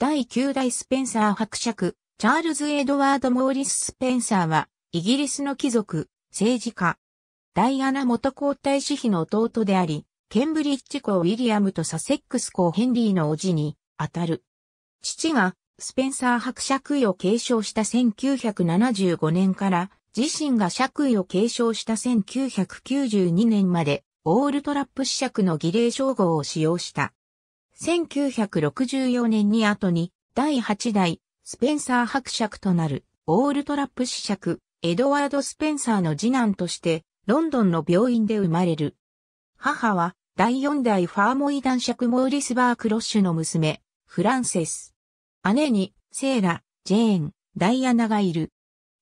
第9代スペンサー伯爵、チャールズ・エドワード・モーリス・スペンサーは、イギリスの貴族、政治家、ダイアナ元皇太子妃の弟であり、ケンブリッジ公ウィリアムとサセックス公ヘンリーの叔父に、あたる。父が、スペンサー伯爵位を継承した1975年から、自身が爵位を継承した1992年まで、オールトラップ子爵の儀礼称号を使用した。1964年に後に第8代スペンサー伯爵となるオールトラップ子爵エドワード・スペンサーの次男としてロンドンの病院で生まれる。母は第4代ファーモイ男爵モーリス・バークロッシュの娘、フランセス。姉にセーラ、ジェーン、ダイアナがいる。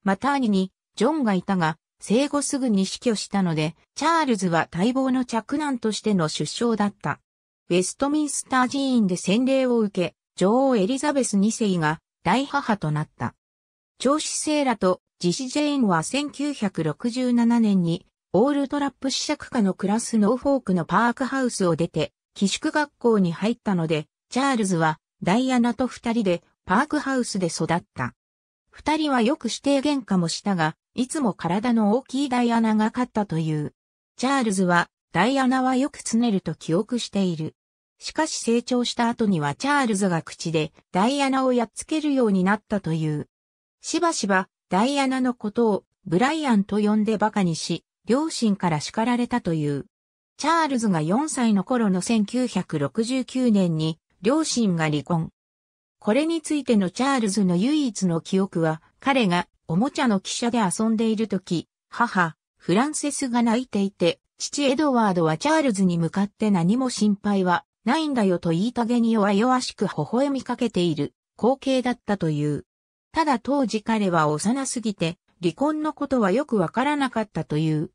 また兄にジョンがいたが、生後すぐに死去したので、チャールズは待望の着難としての出生だった。ウェストミンスター寺院で洗礼を受け、女王エリザベス2世が大母となった。長子セーラとジシジェーンは1967年にオールトラップ試着下のクラスノーフォークのパークハウスを出て、寄宿学校に入ったので、チャールズはダイアナと二人でパークハウスで育った。二人はよく指定喧嘩もしたが、いつも体の大きいダイアナが勝ったという。チャールズは、ダイアナはよくつねると記憶している。しかし成長した後にはチャールズが口でダイアナをやっつけるようになったという。しばしばダイアナのことをブライアンと呼んで馬鹿にし、両親から叱られたという。チャールズが4歳の頃の1969年に両親が離婚。これについてのチャールズの唯一の記憶は、彼がおもちゃの汽車で遊んでいる時、母、フランセスが泣いていて、父エドワードはチャールズに向かって何も心配はないんだよと言いたげに弱々しく微笑みかけている光景だったという。ただ当時彼は幼すぎて、離婚のことはよくわからなかったという。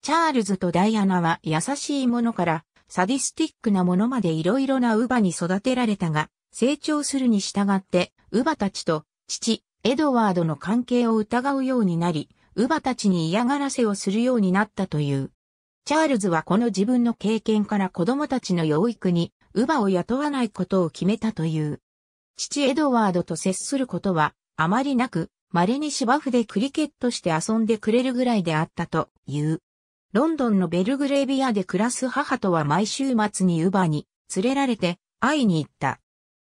チャールズとダイアナは優しいものからサディスティックなものまで色々な乳母に育てられたが、成長するに従って乳母たちと父、エドワードの関係を疑うようになり、乳母たちに嫌がらせをするようになったという。チャールズはこの自分の経験から子供たちの養育に、乳母を雇わないことを決めたという。父エドワードと接することは、あまりなく、稀に芝生でクリケットして遊んでくれるぐらいであったという。ロンドンのベルグレービアで暮らす母とは毎週末に乳母に連れられて会いに行った。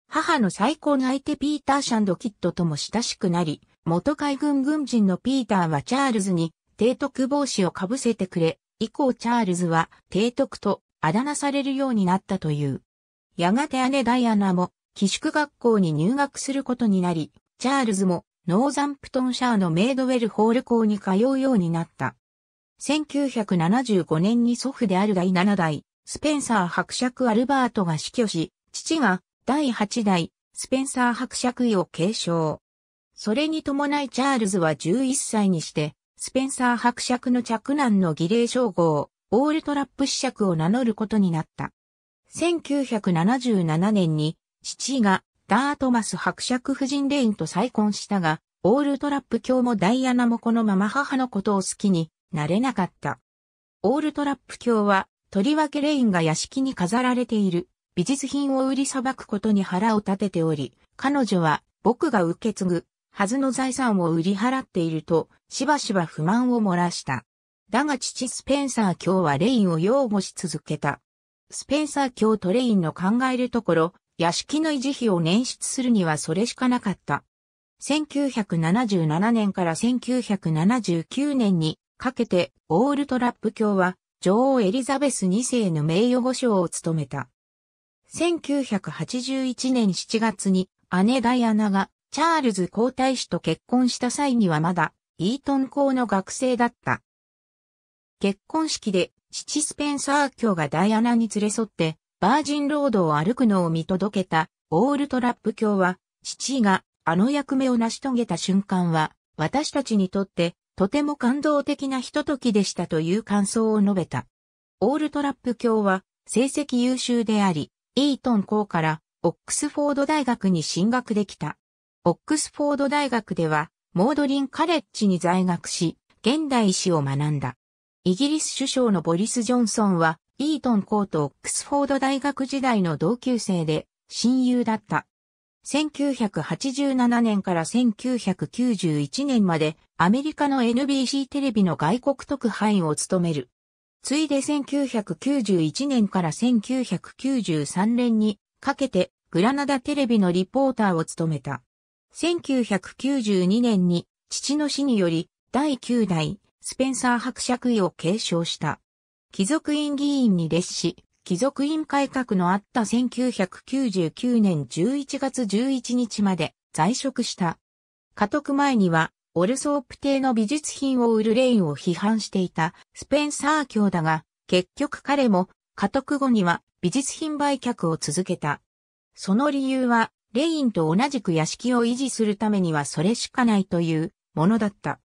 母の最高の相手ピーター・シャンド・キッドとも親しくなり、元海軍軍人のピーターはチャールズに提督帽子をかぶせてくれ、以降チャールズは提督とあだ名されるようになったという。やがて姉ダイアナも寄宿学校に入学することになり、チャールズもノーザンプトンシャーのメイドウェルホール校に通うようになった。1975年に祖父である第7代、スペンサー伯爵アルバートが死去し、父が第8代、スペンサー伯爵位を継承。それに伴いチャールズは11歳にして、スペンサー伯爵の着難の儀礼称号、オールトラップ子爵を名乗ることになった。1977年に、父がダートマス伯爵夫人レインと再婚したが、オールトラップ教もダイアナもこのまま母のことを好きになれなかった。オールトラップ教は、とりわけレインが屋敷に飾られている美術品を売りさばくことに腹を立てており、彼女は僕が受け継ぐはずの財産を売り払っているとしばしば不満を漏らした。だが父スペンサー卿はレインを擁護し続けた。スペンサー卿とレインの考えるところ、屋敷の維持費を捻出するにはそれしかなかった。1977年から1979年にかけてオールトラップ卿は女王エリザベス2世の名誉保障を務めた。1981年7月に姉ダイアナがチャールズ皇太子と結婚した際にはまだイートン校の学生だった。結婚式で父スペンサー教がダイアナに連れ添って、バージンロードを歩くのを見届けたオールトラップ教は、父があの役目を成し遂げた瞬間は、私たちにとってとても感動的なひと時でしたという感想を述べた。オールトラップ教は成績優秀であり、イートン校からオックスフォード大学に進学できた。オックスフォード大学ではモードリンカレッジに在学し、現代史を学んだ。イギリス首相のボリス・ジョンソンは、イートン・コート・オックスフォード大学時代の同級生で、親友だった。1987年から1991年までアメリカの NBC テレビの外国特派員を務める。ついで1991年から1993年にかけてグラナダテレビのリポーターを務めた。1992年に父の死により第9代スペンサー伯爵位を継承した。貴族院議員に列し、貴族院改革のあった1999年11月11日まで在職した。家督前には、オルソープ邸の美術品を売るレインを批判していたスペンサー教だが、結局彼も家督後には美術品売却を続けた。その理由はレインと同じく屋敷を維持するためにはそれしかないというものだった。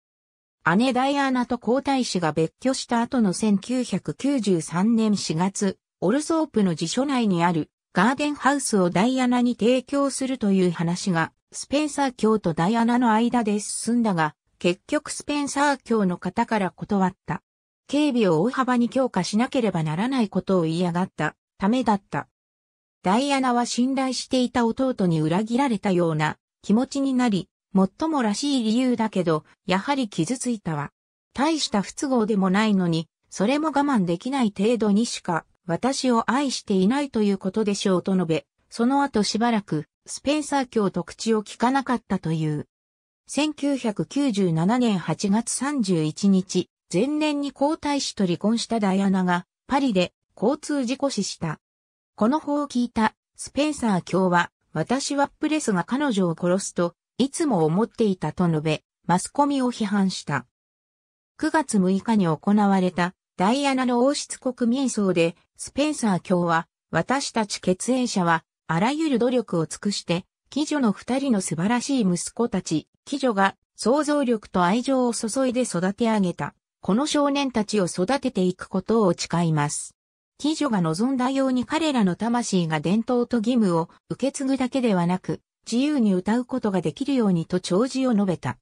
姉ダイアナと皇太子が別居した後の1993年4月、オルソープの辞書内にあるガーデンハウスをダイアナに提供するという話が、スペンサー教とダイアナの間で進んだが、結局スペンサー教の方から断った。警備を大幅に強化しなければならないことを言い上がったためだった。ダイアナは信頼していた弟に裏切られたような気持ちになり、最もらしい理由だけど、やはり傷ついたわ。大した不都合でもないのに、それも我慢できない程度にしか、私を愛していないということでしょうと述べ、その後しばらく、スペンサー教と口を聞かなかったという。1997年8月31日、前年に皇太子と離婚したダイアナが、パリで交通事故死した。この法を聞いた、スペンサー卿は、私はプレスが彼女を殺すと、いつも思っていたと述べ、マスコミを批判した。9月6日に行われた、ダイアナの王室国民葬で、スペンサー卿は、私たち血縁者は、あらゆる努力を尽くして、貴女の二人の素晴らしい息子たち、貴女が想像力と愛情を注いで育て上げた、この少年たちを育てていくことを誓います。貴女が望んだように彼らの魂が伝統と義務を受け継ぐだけではなく、自由に歌うことができるようにと弔辞を述べた。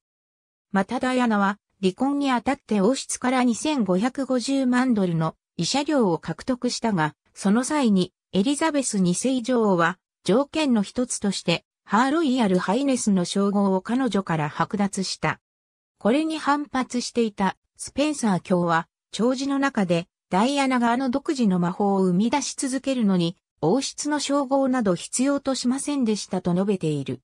またダイアナは、離婚にあたって王室から2550万ドルの慰謝料を獲得したが、その際にエリザベス2世女王は条件の一つとしてハーロイヤルハイネスの称号を彼女から剥奪した。これに反発していたスペンサー卿は、弔辞の中でダイアナがあの独自の魔法を生み出し続けるのに、王室の称号など必要としませんでしたと述べている。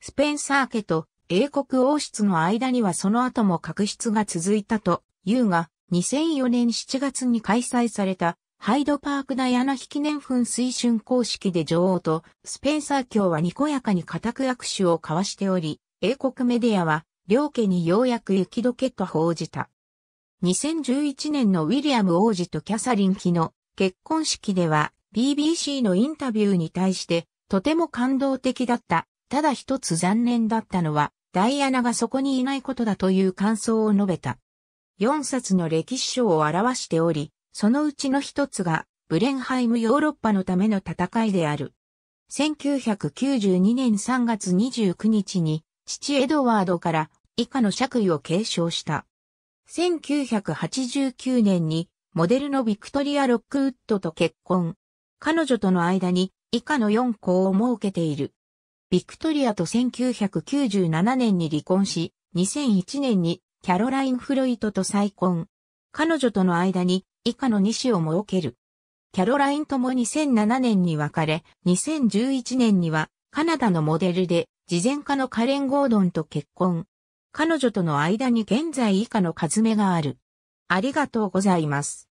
スペンサー家と英国王室の間にはその後も確執が続いたと言うが、2004年7月に開催されたハイドパークダイアナ引記念噴水春公式で女王とスペンサー教はにこやかに固く握手を交わしており、英国メディアは両家にようやく雪解けと報じた。2011年のウィリアム王子とキャサリン妃の結婚式では BBC のインタビューに対してとても感動的だった。ただ一つ残念だったのはダイアナがそこにいないことだという感想を述べた。4冊の歴史書を表しており、そのうちの一つがブレンハイムヨーロッパのための戦いである。1992年3月29日に父エドワードから以下の爵位を継承した。1989年にモデルのビクトリア・ロックウッドと結婚。彼女との間に以下の4校を設けている。ビクトリアと1997年に離婚し、2001年にキャロライン・フロイトと再婚。彼女との間に以下の2子を設ける。キャロラインとも2007年に別れ、2011年にはカナダのモデルで、事前家のカレン・ゴードンと結婚。彼女との間に現在以下のズメがある。ありがとうございます。